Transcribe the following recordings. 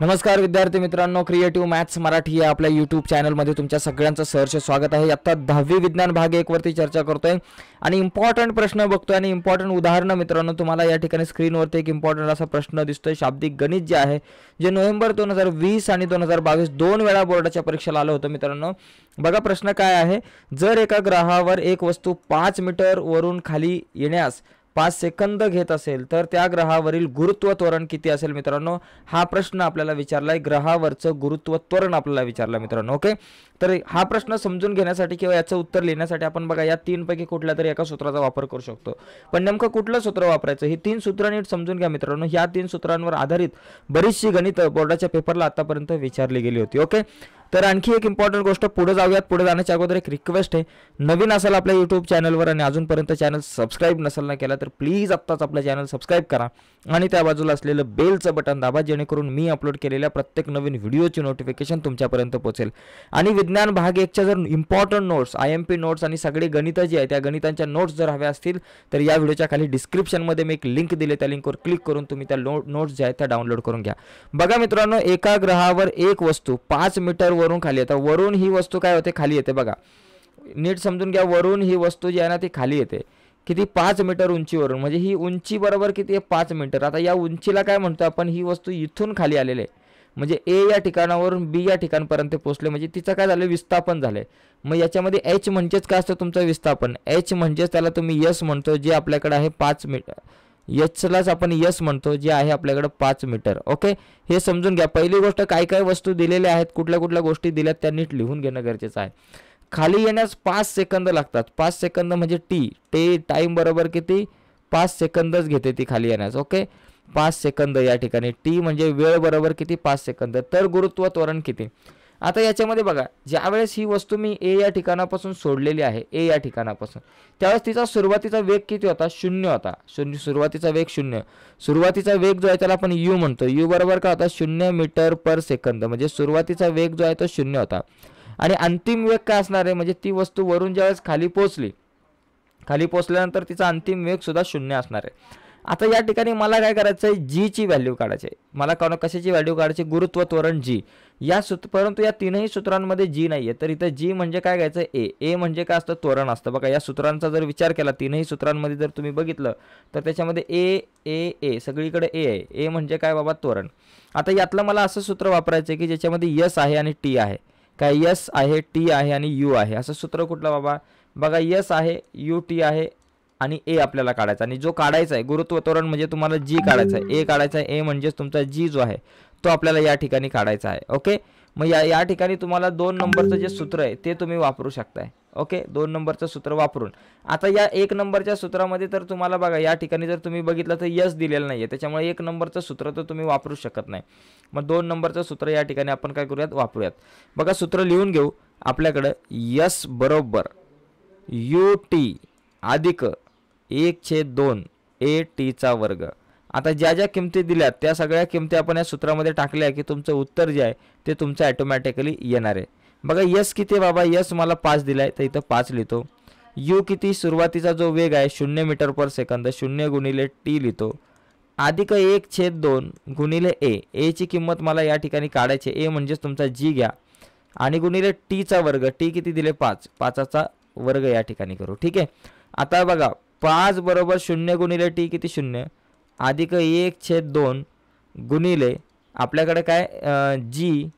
नमस्कार विद्यार्थी मित्रांनो क्रिएटिव्ह मॅथ्स मराठी या आपल्या यूट्यूब चॅनलमध्ये तुमच्या सगळ्यांचं सहर्ष स्वागत आहे आत्ता दहावी विज्ञान भाग वरती चर्चा करतोय आणि इम्पॉर्टंट प्रश्न बघतोय आणि इम्पॉर्टंट उदाहरणं मित्रांनो तुम्हाला या ठिकाणी स्क्रीनवरती एक इम्पॉर्टंट असा प्रश्न दिसतोय शाब्दिक गणित जे आहे जे नोव्हेंबर दोन हजार वीस आणि दोन हजार बावीस दोन वेळा बोर्डाच्या परीक्षेला आलं होतं मित्रांनो बघा प्रश्न काय आहे जर एका ग्रहावर एक वस्तू पाच मीटर वरून खाली येण्यास पाच सेकंद घेत असेल तर त्या ग्रहावरील गुरुत्व त्वरण किती असेल मित्रांनो हा प्रश्न आपल्याला विचारलाय ग्रहावरचं गुरुत्व त्वरण आपल्याला विचारलं मित्रांनो ओके तर हा प्रश्न समजून घेण्यासाठी किंवा याचं उत्तर लिहिण्यासाठी आपण बघा या तीनपैकी कुठल्या तरी एका सूत्राचा वापर करू शकतो पण नेमकं कुठलं सूत्र वापरायचं ही तीन सूत्र नीट समजून घ्या मित्रांनो ह्या तीन सूत्रांवर आधारित बरीचशी गणित बोर्डाच्या पेपरला आतापर्यंत विचारली गेली होती ओके तर आणखी एक इम्पॉर्टंट गोष्ट पुढे जाऊयात पुढे जाण्याच्या अगोदर एक रिक्वेस्ट आहे नवीन असाल आपल्या यूट्यूब चॅनलवर आणि अजूनपर्यंत चॅनल सबस्क्राईब नसेल ना केला तर प्लीज आत्ताच आपलं चॅनल सबस्क्राईब करा आणि त्या बाजूला असलेलं बेलचं बटन दाबा जेणेकरून मी अपलोड केलेल्या प्रत्येक नवीन व्हिडिओची नोटिफिकेशन तुमच्यापर्यंत पोहोचेल आणि विज्ञान भाग एकच्या जर important notes I M P notes आणि सगळे गणितं जी आहे त्या गणितांच्या नोट्स जर हव्या असतील तर या व्हिडिओच्या खाली डिस्क्रिप्शनमध्ये मी एक लिंक दिली त्या लिंकवर क्लिक करून तुम्ही त्या नोट्स ज्या आहेत त्या डाउनलोड करून घ्या बघा मित्रांनो एका ग्रहावर एक वस्तू पाच मीटर वरून खाली आता वरून ही वस्तू काय होते खाली येते बघा नीट समजून घ्या वरून ही वस्तू जी आहे ना ती खाली येते किती पाच मीटर उंचीवरून म्हणजे ही उंची बरोबर किती आहे पाच मीटर आता या उंचीला काय म्हणतो आपण ही वस्तू इथून खाली आलेले आहे म्हणजे ए या ठिकाणावरून बी या ठिकाणपर्यंत पोहोचले म्हणजे तिचं काय झालं विस्थापन झालं मग याच्यामध्ये एच म्हणजेच काय असतं तुमचं विस्थापन एच म्हणजेच त्याला तुम्ही यस म्हणतो जे आपल्याकडे आहे पाच मीटर यचलाच आपण यस म्हणतो जे आहे आपल्याकडं पाच मीटर ओके हे समजून घ्या पहिली गोष्ट काय काय वस्तू दिलेल्या आहेत कुठल्या कुठल्या गोष्टी दिल्यात त्या नीट लिहून घेणं गरजेचं आहे खाली येण्यास पाच सेकंद लागतात पाच सेकंद म्हणजे टी टे टाईम बरोबर किती पाच सेकंदच घेते ती खाली येण्यास ओके पाच सेकंद या ठिकाणी टी म्हणजे वेळ बरोबर किती पाच सेकंद तर गुरुत्व त्वरण किती आता याच्यामध्ये बघा ज्यावेळेस ही वस्तू मी ए या ठिकाणापासून सोडलेली आहे ए या ठिकाणापासून त्यावेळेस तिचा सुरुवातीचा वेग किती होता शून्य होता शून्य सुरुवातीचा वेग शून्य सुरुवातीचा वेग जो आहे त्याला आपण यू म्हणतो यू बरोबर का होता शून्य मीटर पर सेकंद म्हणजे सुरुवातीचा वेग जो आहे तो शून्य होता आणि अंतिम वेग काय असणार आहे म्हणजे ती वस्तू वरून ज्यावेळेस खाली पोचली खाली पोचल्यानंतर तिचा अंतिम वेग सुद्धा शून्य असणार आहे आता या ठिकाणी मला काय करायचं आहे जीची व्हॅल्यू काढायची आहे मला कशाची व्हॅल्यू काढायची गुरुत्व त्वरण जी या सूत्र परंतु या तीनही सूत्रांमध्ये जी नाही आहे तर इथं जी म्हणजे काय घ्यायचं ए ए म्हणजे काय असतं त्वरण असतं बघा या सूत्रांचा जर विचार केला तीनही सूत्रांमध्ये जर तुम्ही बघितलं तर त्याच्यामध्ये ए ए ए सगळीकडे ए आहे ए म्हणजे काय बाबा त्वरण आता यातलं मला असं सूत्र वापरायचं की ज्याच्यामध्ये यस आहे आणि टी आहे काय यस आहे टी आहे आणि यू आहे असं सूत्र कुठलं बाबा बघा यस आहे यू टी आहे आणि ए आपल्याला काढायचा आणि जो काढायचा आहे गुरुत्व तोरण म्हणजे तुम्हाला जी काढायचा आहे ए काढायचा आहे ए म्हणजेच तुमचा जी जो आहे तो आपल्याला या ठिकाणी काढायचा आहे ओके मग या या ठिकाणी तुम्हाला दोन नंबरचं जे सूत्र आहे ते तुम्ही वापरू शकताय ओके दोन नंबरचं सूत्र वापरून आता या एक नंबरच्या सूत्रामध्ये तर तुम्हाला बघा या ठिकाणी जर तुम्ही बघितलं तर यस दिलेलं नाही आहे त्याच्यामुळे एक नंबरचं सूत्र तर तुम्ही वापरू शकत नाही मग दोन नंबरचं सूत्र या ठिकाणी आपण काय करूयात वापरूयात बघा सूत्र लिहून घेऊ आपल्याकडं यस बरोबर यू टी अधिक एक छेद दोन ए टीचा वर्ग आता ज्या ज्या किमती दिल्यात त्या सगळ्या किमती आपण या सूत्रामध्ये टाकल्या की तुमचं उत्तर जे आहे ते तुमचं ॲटोमॅटिकली येणार आहे बघा यस किती बाबा यस मला पाच दिला आहे तर इथं पाच लिहितो यू किती सुरुवातीचा जो वेग आहे शून्य मीटर पर सेकंद शून्य गुणिले टी लिहितो अधिक एक छेद दोन गुणिले ए एची किंमत मला या ठिकाणी काढायची ए म्हणजेच तुमचा जी घ्या आणि गुणिले टीचा वर्ग टी किती दिले पाच पाचाचा वर्ग या ठिकाणी करू ठीक आहे आता बघा पाच बरोबर शून्य गुणिले टी किती शून्य अधिक एक छेद दोन गुणिले आपल्याकडे काय जी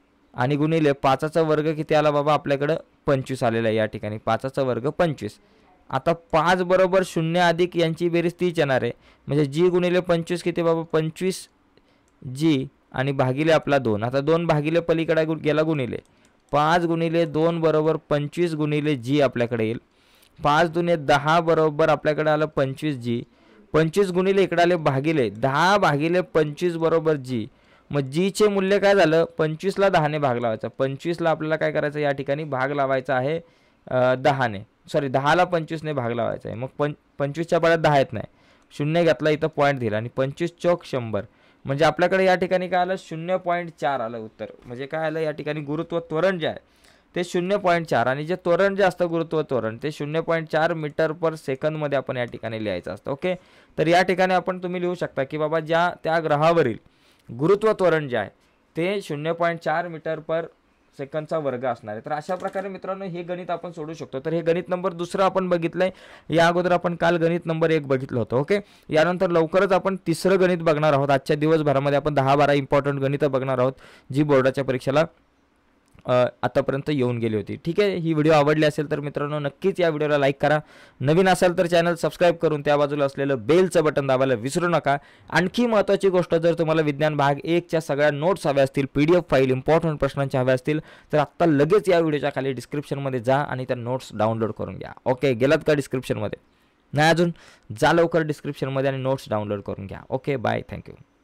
आणि गुणिले पाचाचा वर्ग किती आला बाबा आपल्याकडं पंचवीस आलेला आहे या ठिकाणी पाचाचा वर्ग पंचवीस आता पाच बरोबर शून्य अधिक यांची बेरीज तीच येणार आहे म्हणजे जी गुणिले पंचवीस किती बाबा पंचवीस जी आणि भागिले आपला दोन आता दोन भागिले पलीकडे गु गेला गुणिले पाच गुणिले दोन बरोबर पंचवीस गुणिले जी आपल्याकडे येईल पाच दुने दहा बरोबर आपल्याकडे आलं पंचवीस जी पंचवीस गुणिले इकडाले भागिले दहा भागिले पंचवीस बरोबर जी मग जीचे मूल्य काय झालं पंचवीसला दहाने भाग लावायचा पंचवीसला आपल्याला काय करायचं या ठिकाणी भाग लावायचा आहे दहाने सॉरी दहाला पंचवीसने भाग लावायचा आहे मग पं पंचवीसच्या पाड्यात दहा येत नाही शून्य घेतला इथं पॉईंट दिला आणि पंचवीस चौक शंभर म्हणजे आपल्याकडे या ठिकाणी काय आलं शून्य पॉईंट चार आलं उत्तर म्हणजे काय आलं या ठिकाणी गुरुत्व त्वरण जे आहे ते शून्य पॉईंट चार आणि जे तोरण जे असतं गुरुत्व तोरण ते शून्य पॉईंट चार मीटर पर सेकंदमध्ये आपण या ठिकाणी लिहायचं असतं ओके तर या ठिकाणी आपण तुम्ही लिहू शकता की बाबा ज्या त्या ग्रहावरील गुरुत्व तोरण जे आहे ते शून्य पॉईंट चार मीटर पर सेकंदचा वर्ग असणार आहे तर अशा प्रकारे मित्रांनो हे गणित आपण सोडू शकतो तर हे गणित नंबर दुसरं आपण बघितलं आहे या अगोदर आपण काल गणित नंबर एक बघितलं होतं ओके यानंतर लवकरच आपण तिसरं गणित बघणार आहोत आजच्या दिवसभरामध्ये आपण दहा बारा इम्पॉर्टंट गणितं बघणार आहोत जी बोर्डाच्या परीक्षेला आतापर्यंत येऊन गेली होती ठीक आहे ही व्हिडिओ आवडली असेल तर मित्रांनो नक्कीच या व्हिडिओला लाईक करा नवीन असाल तर चॅनल सबस्क्राईब करून त्या बाजूला असलेलं बेलचं बटन दाबायला विसरू नका आणखी महत्त्वाची गोष्ट जर तुम्हाला विज्ञान भाग एकच्या सगळ्या नोट्स हव्या असतील P D F file important प्रश्नांच्या हव्या असतील तर आत्ता लगेच या व्हिडिओच्या खाली डिस्क्रिप्शनमध्ये जा आणि त्या नोट्स डाउनलोड करून घ्या ओके गेलात का डिस्क्रिप्शनमध्ये नाही अजून जा लवकर डिस्क्रिप्शनमध्ये आणि नोट्स डाउनलोड करून घ्या ओके बाय थँक्यू